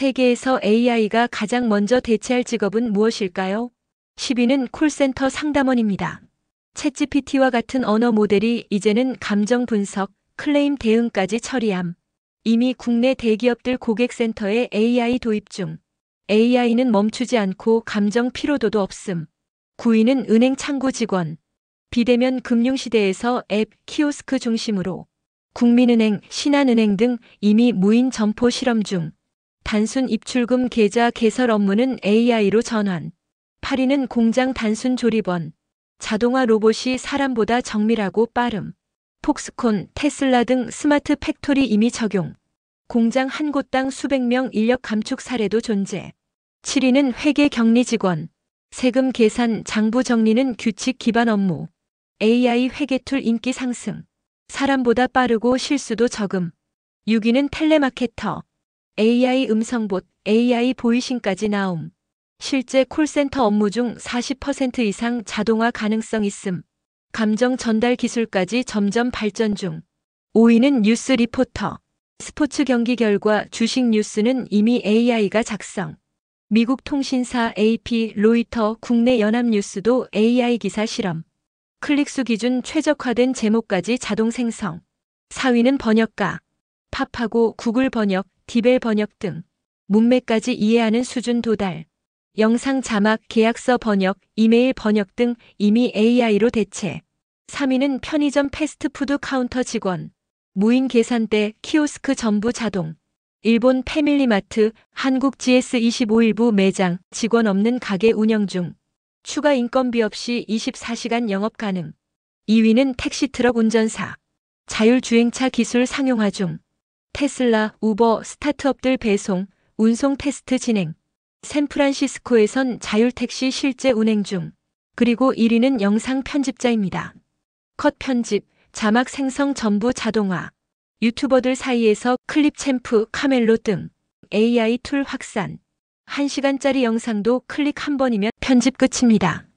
세계에서 AI가 가장 먼저 대체할 직업은 무엇일까요? 10위는 콜센터 상담원입니다. 챗GPT와 같은 언어 모델이 이제는 감정 분석, 클레임 대응까지 처리함. 이미 국내 대기업들 고객센터에 AI 도입 중. AI는 멈추지 않고 감정 피로도도 없음. 9위는 은행 창구 직원. 비대면 금융시대에서 앱, 키오스크 중심으로 국민은행, 신한은행 등 이미 무인 점포 실험 중. 단순 입출금 계좌 개설 업무는 AI로 전환. 8위는 공장 단순 조립원. 자동화 로봇이 사람보다 정밀하고 빠름. 폭스콘, 테슬라 등 스마트 팩토리 이미 적용. 공장 한 곳당 수백 명 인력 감축 사례도 존재. 7위는 회계 격리 직원. 세금 계산, 장부 정리는 규칙 기반 업무. AI 회계 툴 인기 상승. 사람보다 빠르고 실수도 적음. 6위는 텔레마케터. AI 음성봇, AI 보이싱까지 나옴. 실제 콜센터 업무 중 40% 이상 자동화 가능성 있음. 감정 전달 기술까지 점점 발전 중. 5위는 뉴스 리포터. 스포츠 경기 결과 주식 뉴스는 이미 AI가 작성. 미국 통신사 AP, 로이터, 국내 연합뉴스도 AI 기사 실험. 클릭수 기준 최적화된 제목까지 자동 생성. 4위는 번역가. 팝하고 구글 번역, 디벨 번역 등 문맥까지 이해하는 수준 도달, 영상 자막, 계약서 번역, 이메일 번역 등 이미 AI로 대체. 3위는 편의점 패스트푸드 카운터 직원, 무인 계산대, 키오스크 전부 자동, 일본 패밀리마트, 한국 GS25일부 매장, 직원 없는 가게 운영 중, 추가 인건비 없이 24시간 영업 가능. 2위는 택시 트럭 운전사, 자율주행차 기술 상용화 중, 테슬라, 우버, 스타트업들 배송, 운송 테스트 진행. 샌프란시스코에선 자율택시 실제 운행 중. 그리고 1위는 영상 편집자입니다. 컷 편집, 자막 생성 전부 자동화. 유튜버들 사이에서 클립 챔프, 카멜로 등 AI 툴 확산. 1시간짜리 영상도 클릭 한 번이면 편집 끝입니다.